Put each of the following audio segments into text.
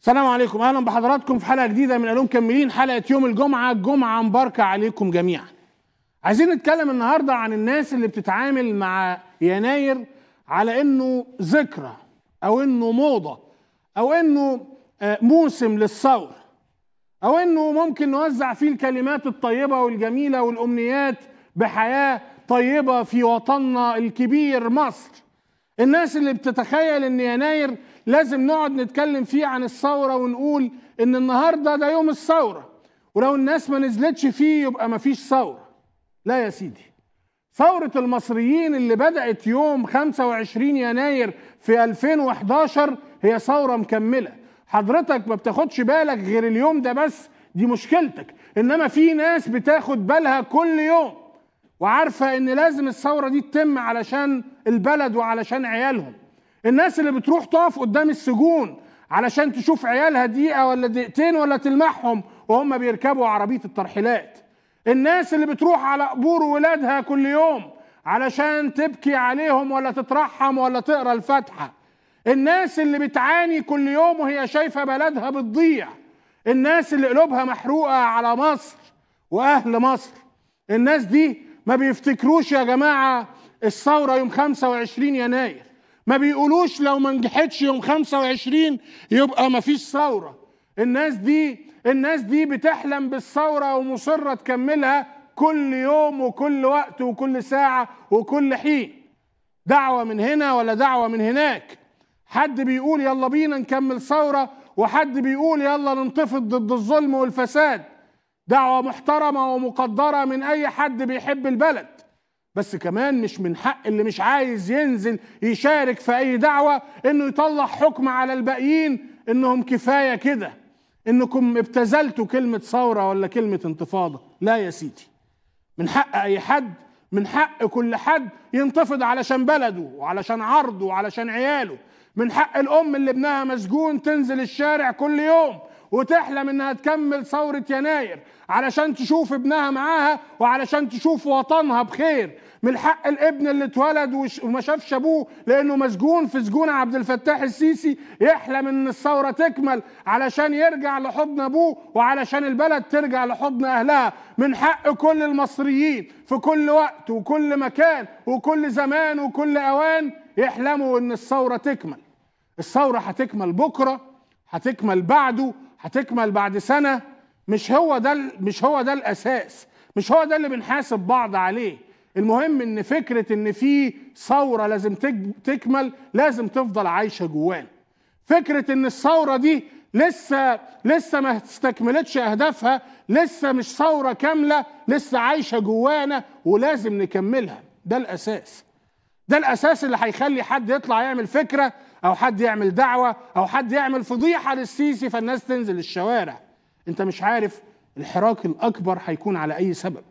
السلام عليكم اهلا بحضراتكم في حلقه جديده من الوم كملين حلقه يوم الجمعه الجمعه مباركه عليكم جميعا عايزين نتكلم النهارده عن الناس اللي بتتعامل مع يناير على انه ذكرى او انه موضه او انه آه، موسم للثوره او انه ممكن نوزع فيه الكلمات الطيبه والجميله والامنيات بحياه طيبه في وطننا الكبير مصر الناس اللي بتتخيل ان يناير لازم نقعد نتكلم فيه عن الثوره ونقول ان النهارده ده يوم الثوره ولو الناس ما نزلتش فيه يبقى ما فيش ثوره لا يا سيدي ثورة المصريين اللي بدأت يوم 25 يناير في 2011 هي ثورة مكملة حضرتك ما بتاخدش بالك غير اليوم ده بس دي مشكلتك انما في ناس بتاخد بالها كل يوم وعارفه ان لازم الثوره دي تتم علشان البلد وعلشان عيالهم الناس اللي بتروح تقف قدام السجون علشان تشوف عيالها دقيقه ولا دقيقتين ولا تلمحهم وهم بيركبوا عربيه الترحيلات الناس اللي بتروح على قبور ولادها كل يوم علشان تبكي عليهم ولا تترحم ولا تقرا الفاتحه الناس اللي بتعاني كل يوم وهي شايفه بلدها بتضيع الناس اللي قلوبها محروقه على مصر واهل مصر الناس دي ما بيفتكروش يا جماعة الثورة يوم 25 يناير ما بيقولوش لو ما نجحتش يوم 25 يبقى ما فيش ثورة الناس دي الناس دي بتحلم بالثورة ومصرة تكملها كل يوم وكل وقت وكل ساعة وكل حين دعوة من هنا ولا دعوة من هناك حد بيقول يلا بينا نكمل ثورة وحد بيقول يلا ننتفض ضد الظلم والفساد دعوة محترمة ومقدرة من أي حد بيحب البلد بس كمان مش من حق اللي مش عايز ينزل يشارك في أي دعوة إنه يطلع حكم على الباقيين إنهم كفاية كده إنكم ابتزلتوا كلمة ثورة ولا كلمة انتفاضة لا يا سيدي من حق أي حد من حق كل حد ينتفض علشان بلده وعلشان عرضه وعلشان عياله من حق الأم اللي ابنها مسجون تنزل الشارع كل يوم وتحلم انها تكمل ثورة يناير علشان تشوف ابنها معاها وعلشان تشوف وطنها بخير من حق الابن اللي اتولد وما شافش ابوه لانه مسجون في سجون عبد الفتاح السيسي يحلم ان الثوره تكمل علشان يرجع لحضن ابوه وعلشان البلد ترجع لحضن اهلها من حق كل المصريين في كل وقت وكل مكان وكل زمان وكل اوان يحلموا ان الثوره تكمل الثوره هتكمل بكره هتكمل بعده هتكمل بعد سنه مش هو ده مش هو ده الاساس مش هو ده اللي بنحاسب بعض عليه المهم ان فكره ان في ثوره لازم تكمل لازم تفضل عايشه جوانا فكره ان الثوره دي لسه لسه ما استكملتش اهدافها لسه مش ثوره كامله لسه عايشه جوانا ولازم نكملها ده الاساس ده الاساس اللي هيخلي حد يطلع يعمل فكره او حد يعمل دعوه او حد يعمل فضيحه للسيسي فالناس تنزل الشوارع انت مش عارف الحراك الاكبر هيكون على اي سبب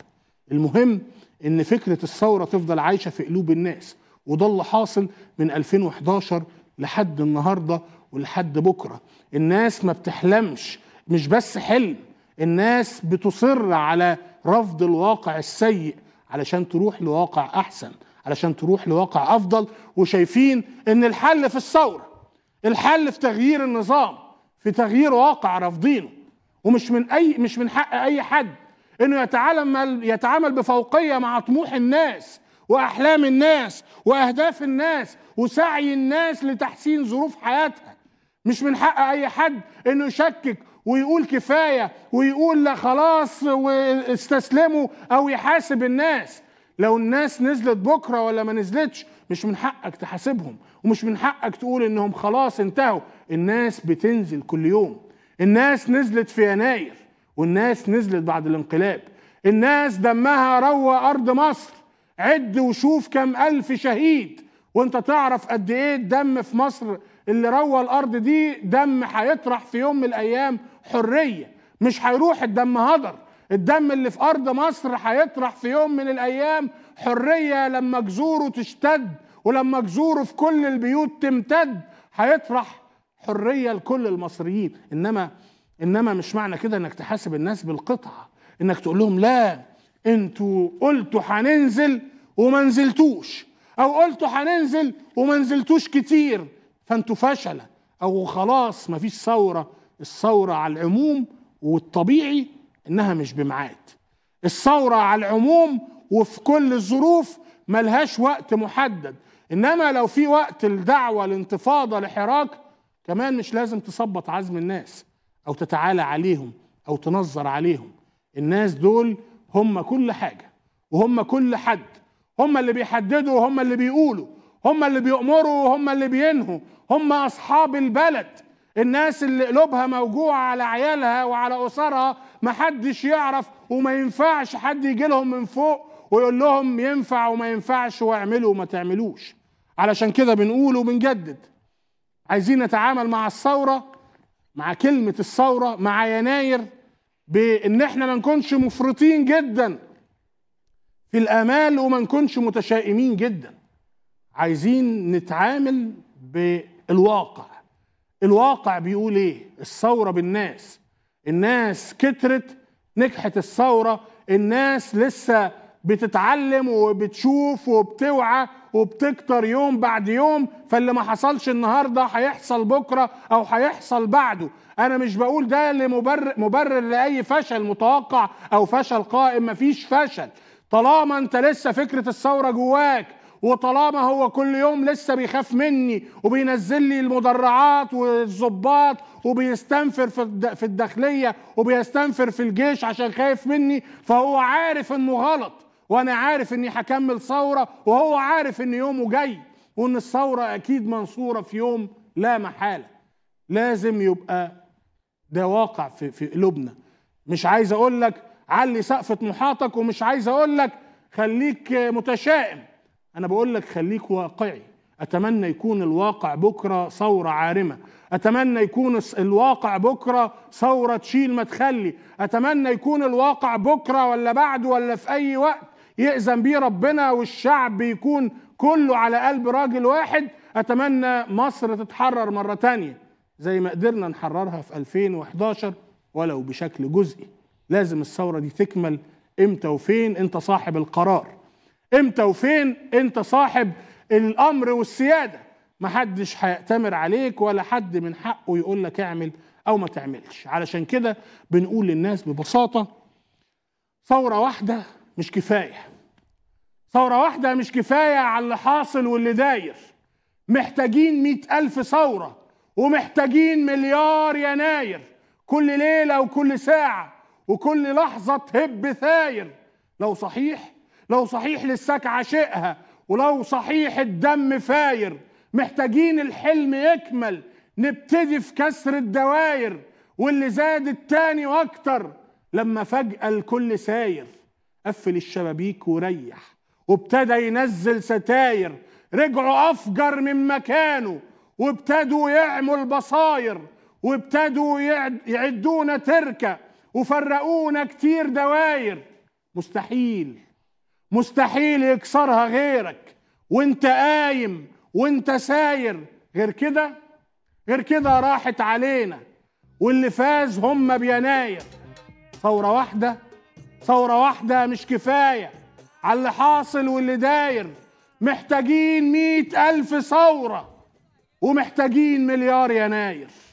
المهم ان فكره الثوره تفضل عايشه في قلوب الناس وده اللي حاصل من 2011 لحد النهارده ولحد بكره الناس ما بتحلمش مش بس حلم الناس بتصر على رفض الواقع السيء علشان تروح لواقع احسن علشان تروح لواقع افضل وشايفين ان الحل في الثوره الحل في تغيير النظام في تغيير واقع رافضينه ومش من اي مش من حق اي حد انه يتعامل يتعامل بفوقيه مع طموح الناس واحلام الناس واهداف الناس وسعي الناس لتحسين ظروف حياتها مش من حق اي حد انه يشكك ويقول كفايه ويقول لا خلاص واستسلموا او يحاسب الناس لو الناس نزلت بكره ولا ما نزلتش مش من حقك تحاسبهم ومش من حقك تقول انهم خلاص انتهوا الناس بتنزل كل يوم الناس نزلت في يناير والناس نزلت بعد الانقلاب الناس دمها روى ارض مصر عد وشوف كم الف شهيد وانت تعرف قد ايه الدم في مصر اللي روى الارض دي دم هيطرح في يوم من الايام حريه مش هيروح الدم هدر الدم اللي في ارض مصر هيطرح في يوم من الايام حريه لما جذوره تشتد ولما جذوره في كل البيوت تمتد هيطرح حريه لكل المصريين انما انما مش معنى كده انك تحاسب الناس بالقطعه انك تقول لهم لا انتوا قلتوا هننزل وما نزلتوش او قلتوا هننزل وما نزلتوش كتير فانتوا فشله او خلاص مفيش ثوره الثوره على العموم والطبيعي انها مش بميعاد الثوره على العموم وفي كل الظروف ملهاش وقت محدد انما لو في وقت الدعوه الانتفاضه لحراك كمان مش لازم تثبط عزم الناس او تتعالى عليهم او تنظر عليهم الناس دول هم كل حاجه وهم كل حد هم اللي بيحددوا وهم اللي بيقولوا هم اللي بيأمروا وهم اللي بينهوا هم اصحاب البلد الناس اللي قلوبها موجوعة على عيالها وعلى أسرها محدش يعرف وما ينفعش حد يجي لهم من فوق ويقول لهم ينفع وما ينفعش واعملوا وما تعملوش علشان كده بنقول وبنجدد عايزين نتعامل مع الثورة مع كلمة الثورة مع يناير بإن احنا ما نكونش مفرطين جدا في الآمال وما نكونش متشائمين جدا عايزين نتعامل بالواقع الواقع بيقول ايه الثوره بالناس الناس كترت نجحت الثوره الناس لسه بتتعلم وبتشوف وبتوعى وبتكتر يوم بعد يوم فاللي ما حصلش النهارده هيحصل بكره او هيحصل بعده انا مش بقول ده لمبرر مبرر لاي فشل متوقع او فشل قائم مفيش فشل طالما انت لسه فكره الثوره جواك وطالما هو كل يوم لسه بيخاف مني وبينزل لي المدرعات والظباط وبيستنفر في الداخليه وبيستنفر في الجيش عشان خايف مني فهو عارف انه غلط وانا عارف اني هكمل ثوره وهو عارف ان يومه جاي وان الثوره اكيد منصوره في يوم لا محاله لازم يبقى ده واقع في في قلوبنا مش عايز اقول لك علي سقف طموحاتك ومش عايز اقول لك خليك متشائم انا بقول لك خليك واقعي اتمنى يكون الواقع بكره ثوره عارمه اتمنى يكون الواقع بكره ثوره تشيل ما تخلي اتمنى يكون الواقع بكره ولا بعده ولا في اي وقت يأذن بيه ربنا والشعب يكون كله على قلب راجل واحد اتمنى مصر تتحرر مره تانية زي ما قدرنا نحررها في 2011 ولو بشكل جزئي لازم الثوره دي تكمل امتى وفين انت صاحب القرار امتى وفين انت صاحب الامر والسياده محدش هيأتمر عليك ولا حد من حقه يقول لك اعمل او ما تعملش علشان كده بنقول للناس ببساطه ثوره واحده مش كفايه ثوره واحده مش كفايه على اللي حاصل واللي داير محتاجين مئة ألف ثورة ومحتاجين مليار يناير كل ليلة وكل ساعة وكل لحظة تهب ثاير لو صحيح لو صحيح للسكعة عشقها ولو صحيح الدم فاير محتاجين الحلم يكمل نبتدي في كسر الدواير واللي زاد التاني واكتر لما فجأة الكل ساير قفل الشبابيك وريح وابتدى ينزل ستاير رجعوا أفجر من مكانه وابتدوا يعموا بصاير وابتدوا يعدونا تركة وفرقونا كتير دواير مستحيل مستحيل يكسرها غيرك وانت قايم وانت ساير غير كده غير كده راحت علينا واللي فاز هم بيناير ثورة واحدة ثورة واحدة مش كفاية على اللي حاصل واللي داير محتاجين مئة ألف ثورة ومحتاجين مليار يناير